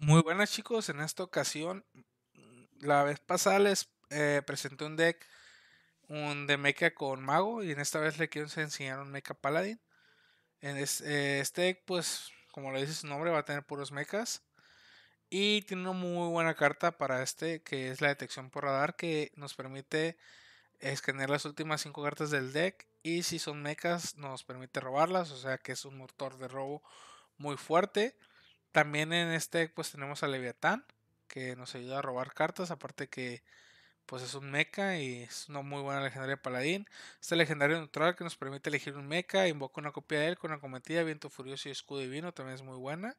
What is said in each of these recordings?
Muy buenas chicos, en esta ocasión, la vez pasada les eh, presenté un deck, un de mecha con mago y en esta vez le quiero enseñar un mecha paladin En eh, este deck pues, como le dice su nombre, va a tener puros mechas. Y tiene una muy buena carta para este, que es la detección por radar, que nos permite escanear las últimas 5 cartas del deck. Y si son mechas, nos permite robarlas, o sea que es un motor de robo muy fuerte. También en este pues tenemos a Leviatán, que nos ayuda a robar cartas, aparte que pues es un mecha y es una muy buena legendaria paladín. Este legendario neutral que nos permite elegir un mecha, invoca una copia de él con cometida, viento furioso y escudo divino, también es muy buena.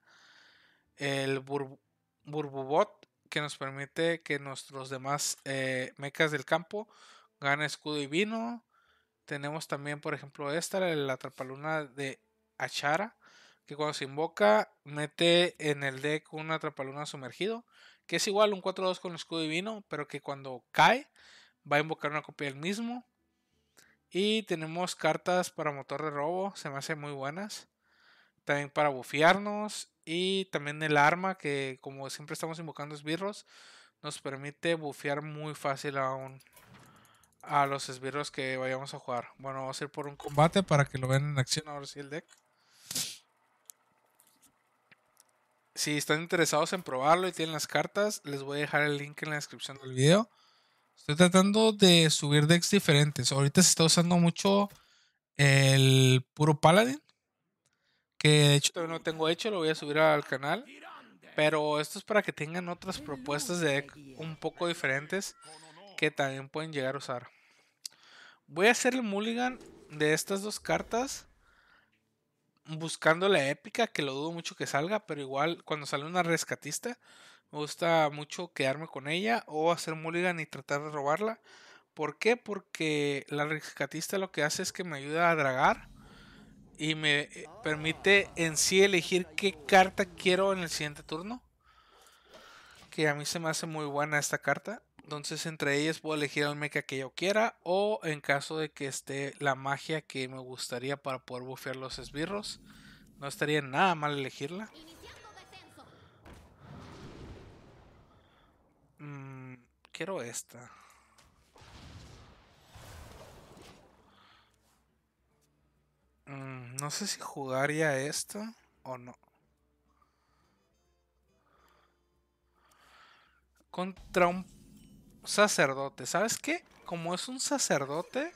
El Burbubot que nos permite que nuestros demás eh, mechas del campo ganen escudo divino. Tenemos también, por ejemplo, esta, la trapaluna de Achara, que cuando se invoca mete en el deck un atrapaluna sumergido, que es igual un 4-2 con escudo divino, pero que cuando cae va a invocar una copia del mismo. Y tenemos cartas para motor de robo, se me hacen muy buenas. También para bufearnos y también el arma que como siempre estamos invocando esbirros nos permite bufear muy fácil a a los esbirros que vayamos a jugar. Bueno, vamos a ir por un combate para que lo vean en acción ahora sí el deck. Si están interesados en probarlo y tienen las cartas, les voy a dejar el link en la descripción del video. Estoy tratando de subir decks diferentes. Ahorita se está usando mucho el puro Paladin. Que de hecho todavía no tengo hecho, lo voy a subir al canal. Pero esto es para que tengan otras propuestas de deck un poco diferentes que también pueden llegar a usar. Voy a hacer el mulligan de estas dos cartas buscando la épica, que lo dudo mucho que salga, pero igual cuando sale una rescatista, me gusta mucho quedarme con ella o hacer mulligan y tratar de robarla. ¿Por qué? Porque la rescatista lo que hace es que me ayuda a dragar y me eh, permite en sí elegir qué carta quiero en el siguiente turno. Que a mí se me hace muy buena esta carta. Entonces entre ellas puedo elegir al el mecha que yo quiera o en caso de que esté la magia que me gustaría para poder bufear los esbirros. No estaría nada mal elegirla. Mm, quiero esta. Mm, no sé si jugaría esto o no. Contra un sacerdote. ¿Sabes qué? Como es un sacerdote...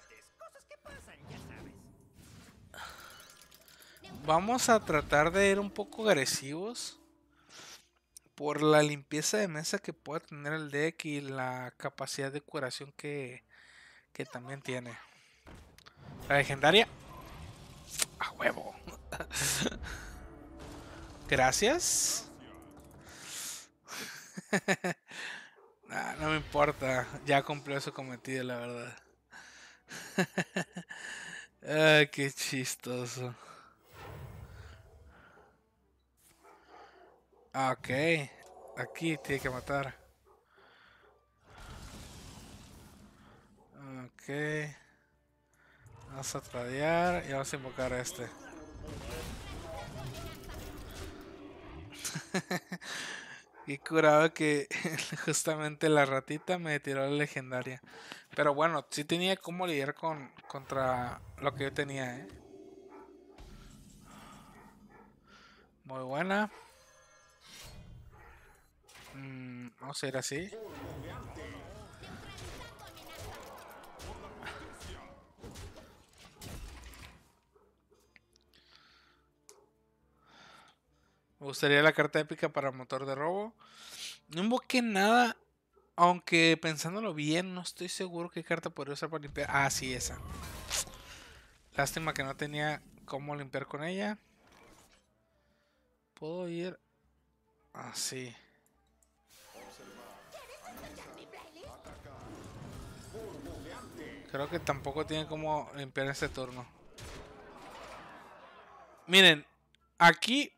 Vamos a tratar de ir un poco agresivos. Por la limpieza de mesa que pueda tener el deck y la capacidad de curación que, que también tiene. La legendaria. A huevo. Gracias. Ah, no me importa, ya cumplió su cometido, la verdad. ah, qué chistoso. Ah, ok, aquí tiene que matar. Ok. Vamos a tradear y vamos a invocar a este. Y curado que justamente la ratita me tiró la legendaria. Pero bueno, sí tenía como lidiar con, contra lo que yo tenía, ¿eh? Muy buena. ¿No mm, vamos a ir así. Me gustaría la carta épica para motor de robo. No invoqué nada. Aunque pensándolo bien, no estoy seguro qué carta podría usar para limpiar. Ah, sí, esa. Lástima que no tenía cómo limpiar con ella. Puedo ir así. Creo que tampoco tiene cómo limpiar este turno. Miren, aquí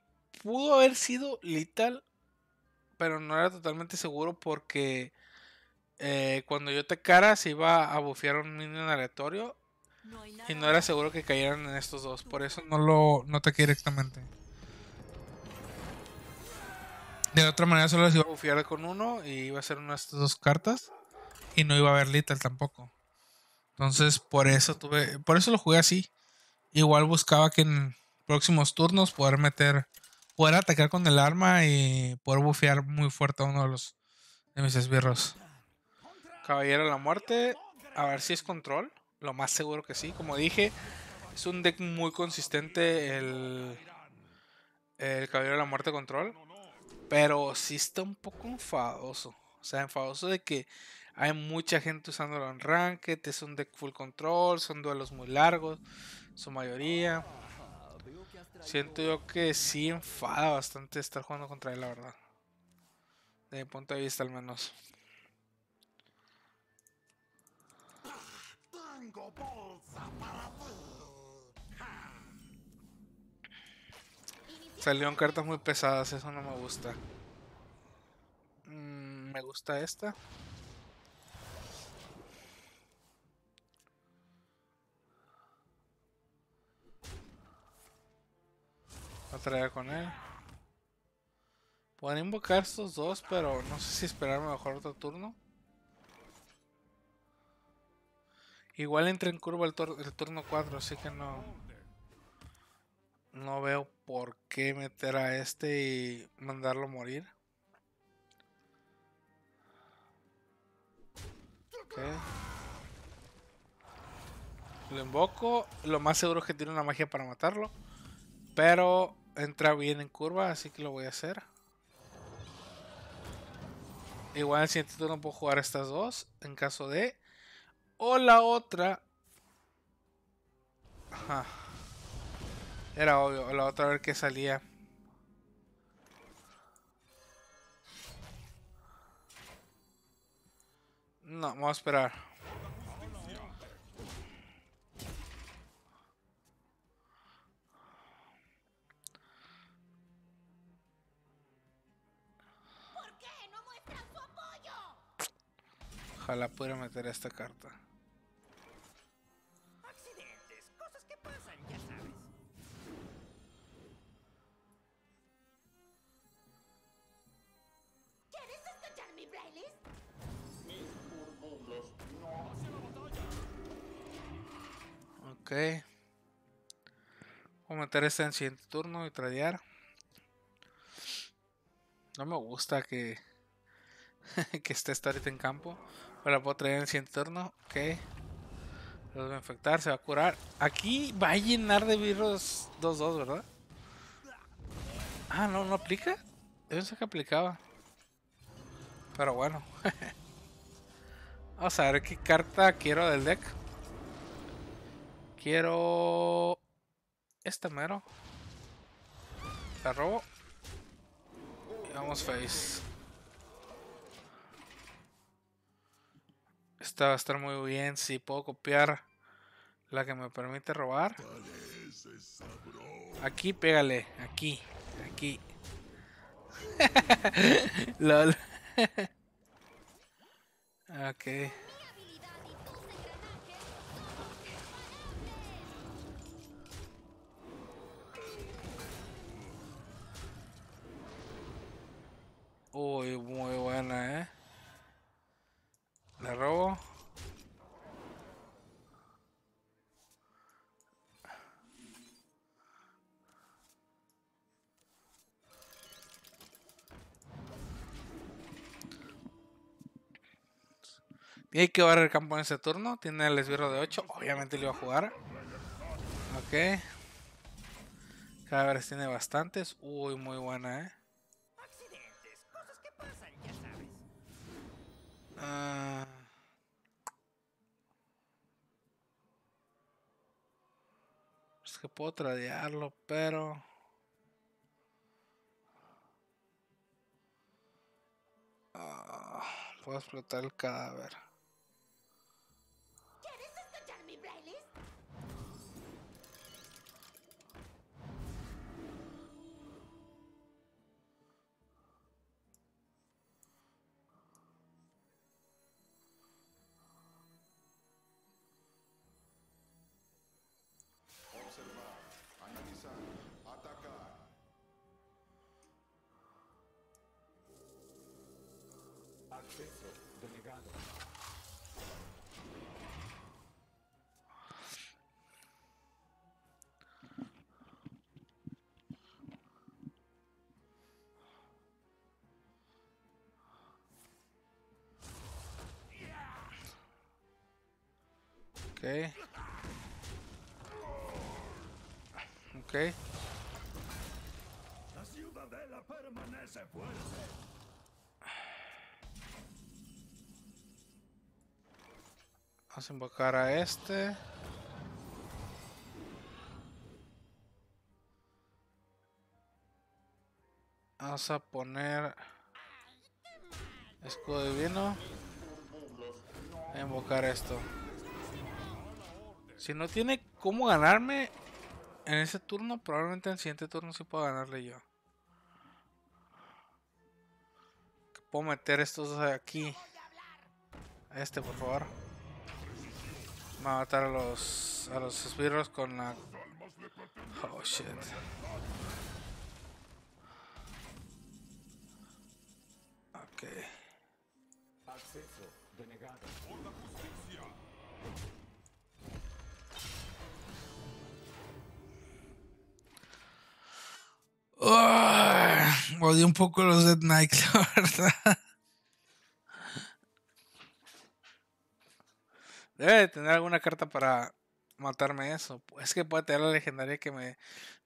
pudo haber sido Lethal, pero no era totalmente seguro porque eh, cuando yo te cara se iba a bufear un minion aleatorio y no era seguro que cayeran en estos dos. Por eso no lo no directamente. De otra manera solo se iba a bufear con uno y iba a ser una de estas dos cartas. Y no iba a haber Little tampoco. Entonces por eso tuve. Por eso lo jugué así. Igual buscaba que en próximos turnos poder meter poder atacar con el arma y poder bufear muy fuerte a uno de los de mis esbirros. Caballero de la Muerte, a ver si es control, lo más seguro que sí, como dije, es un deck muy consistente el, el Caballero de la Muerte control, pero sí está un poco enfadoso, o sea, enfadoso de que hay mucha gente usándolo en Ranked, es un deck full control, son duelos muy largos, su mayoría. Siento yo que sí enfada bastante estar jugando contra él, la verdad. De mi punto de vista, al menos. Salió bolsa Salieron cartas muy pesadas, eso no me gusta. Mm, me gusta esta. traer con él. Podría invocar estos dos, pero no sé si esperarme mejor otro turno. Igual entra en curva el, turno 4, así que no... No veo por qué meter a este y mandarlo morir. Lo invoco. Lo más seguro es que tiene una magia para matarlo. Pero entra bien en curva, así que lo voy a hacer. Igual el siguiente turno puedo jugar estas dos, en caso de... O la otra... Era obvio, la otra ver que salía. No, vamos a esperar. Ojalá pudiera meter esta carta. Accidentes, cosas que pasan, ya sabes. ¿Quieres escuchar mi playlist? Mis murmuros no hacen la batalla. Ok. Voy a meter esta en el siguiente turno y tradear. No me gusta que que esté esta en campo. Pero pues la puedo traer en el siguiente Ok. Los va a infectar, se va a curar. Aquí va a llenar de virus 2-2, ¿verdad? Ah, no, no aplica. Yo pensé que aplicaba. Pero bueno. Vamos a ver qué carta quiero del deck. Quiero... Este mero. La robo. Y vamos face. Esta va a estar muy bien. Si puedo copiar la que me permite robar. Aquí, pégale. Aquí. Aquí. LOL. ok. Y hay que barrer el campo en ese turno. Tiene el esbirro de 8. Obviamente le iba a jugar. Ok. Cadáveres tiene bastantes. Uy, muy buena, eh. Ah. Es que puedo tradearlo, pero... Ah, puedo explotar el cadáver. Aceito, delegado. Ok. Ok. La ciudadela permanece fuerte. Vamos a invocar a este. Vamos a poner escudo divino. A invocar esto. Si no tiene cómo ganarme en ese turno, probablemente en el siguiente turno sí pueda ganarle yo. Puedo meter estos aquí. Este, por favor. Va a matar a los. a los con la. Oh shit. Ok. Odio denegado. un poco los Dead Knights, la verdad. Debe de tener alguna carta para matarme eso. Es que puede tener la legendaria que me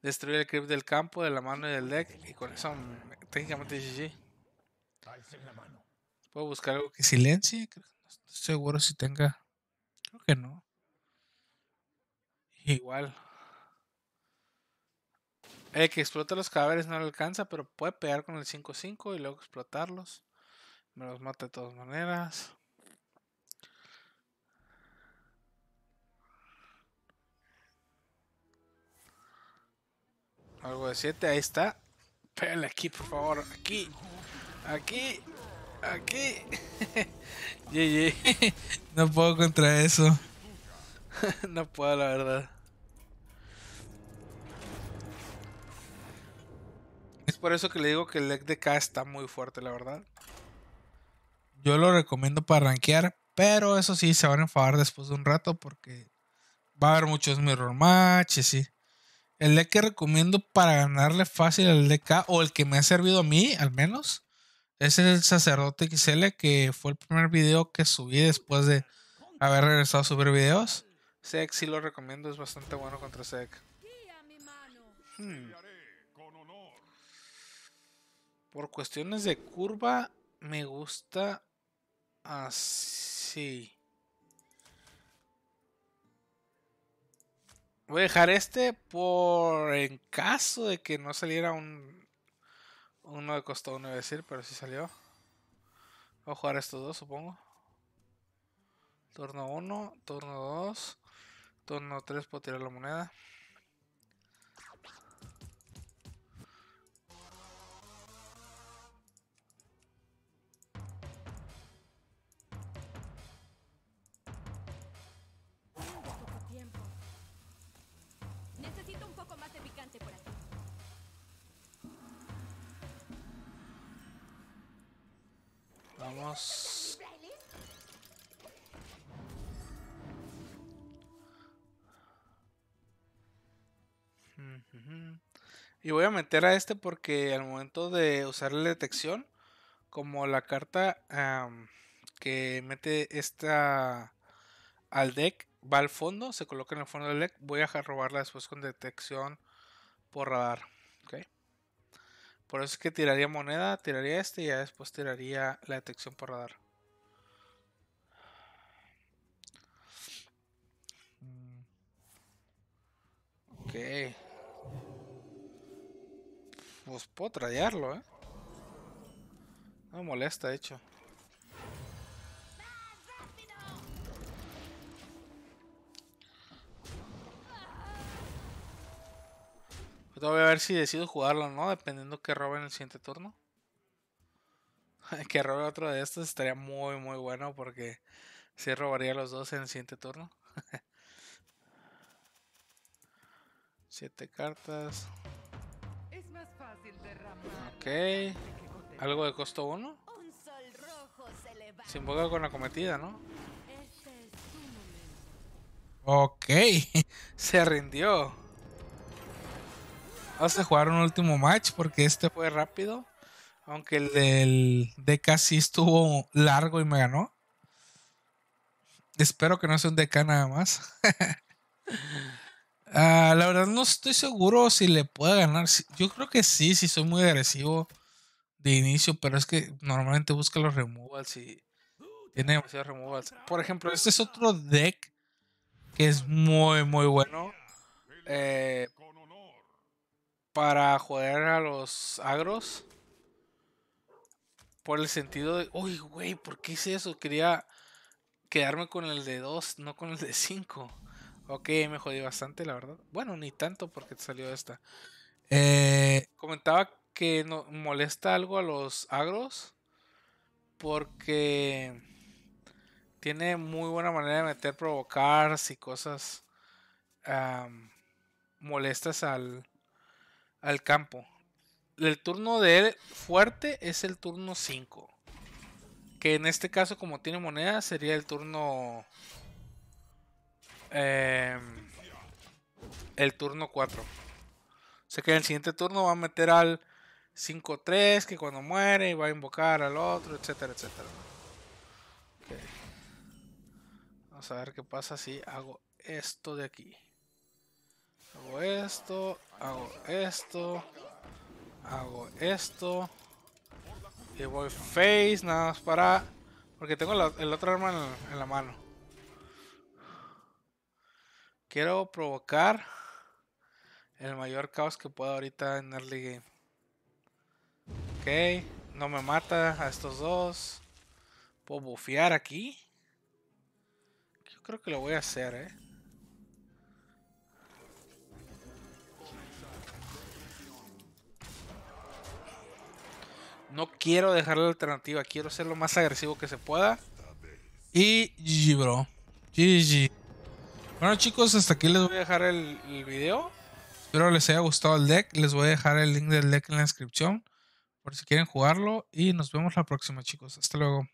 destruye el creep del campo, de la mano y del deck. Y con eso técnicamente GG. Puedo buscar algo que silencie. no estoy seguro si tenga. Creo que no. Igual. que explota los cadáveres no le alcanza, pero puede pegar con el 5-5 y luego explotarlos. Me los mata de todas maneras. Algo de 7, ahí está. Pégale aquí, por favor. Aquí. Aquí. Aquí. GG. no puedo contra eso. no puedo, la verdad. Es por eso que le digo que el deck de K está muy fuerte, la verdad. Yo lo recomiendo para rankear, pero eso sí, se van a enfadar después de un rato porque va a haber muchos mirror matches, sí. El deck que recomiendo para ganarle fácil al DK, o el que me ha servido a mí, al menos, es el Sacerdote XL, que fue el primer video que subí después de haber regresado a subir videos. Sec sí lo recomiendo, es bastante bueno contra Sek. Hmm. Por cuestiones de curva, me gusta así. Voy a dejar este por en caso de que no saliera un uno de costó uno decir, pero sí salió. Voy a jugar estos dos, supongo. Torno 1, turno 2, torno 3 puedo tirar la moneda. Y voy a meter a este porque al momento de usar la detección, como la carta que mete esta al deck va al fondo, se coloca en el fondo del deck, voy a robarla después con detección por radar. Por eso es que tiraría moneda, tiraría este y ya después tiraría la detección por radar. Mm. Ok. Pues puedo tradearlo, eh. No me molesta, de hecho. Pues todavía a ver si decido jugarlo no, dependiendo que robe en el siguiente turno. que robe otro de estos estaría muy, muy bueno porque si robaría los dos en el siguiente turno. Siete cartas. Ok. Algo de costo uno Se invoca con la cometida, ¿no? Ok. Se rindió. Vamos a jugar un último match porque este fue rápido. Aunque el del DK sí estuvo largo y me ganó. Espero que no sea un DK nada más. Ah, la verdad no estoy seguro si le pueda ganar. Yo creo que sí, si soy muy agresivo de inicio, pero es que normalmente busca los removals y tiene demasiados removals. Por ejemplo, este es otro deck que es muy, muy bueno. Eh, para joder a los agros. Por el sentido de, uy, güey, ¿por qué hice eso? Quería quedarme con el de 2, no con el de 5. Ok, me jodí bastante, la verdad. Bueno, ni tanto porque salió esta. Eh, Comentaba que molesta algo a los agros porque tiene muy buena manera de meter provocar y cosas molestas al, al campo. El turno de él fuerte es el turno 5. Que en este caso, como tiene moneda, sería el turno. Em, el turno 4. O sea que en el siguiente turno va a meter al 5-3, que cuando muere va a invocar al otro, etcétera, etcétera. Vamos a ver qué pasa si hago esto de aquí. Hago esto, hago esto, hago esto. Y voy face nada más para... Porque tengo el otro arma en, en la mano. Quiero provocar el mayor caos que pueda ahorita en early game. Ok, no me mata a estos dos. Puedo bufear aquí. Yo creo que lo voy a hacer, eh. no quiero dejar la alternativa, quiero ser lo más agresivo que se pueda. Y GG, bro. GG. Bueno, chicos, hasta aquí les voy a dejar el, el, video. Espero les haya gustado el deck. Les voy a dejar el link del deck en la descripción por si quieren jugarlo. Y nos vemos la próxima, chicos. Hasta luego.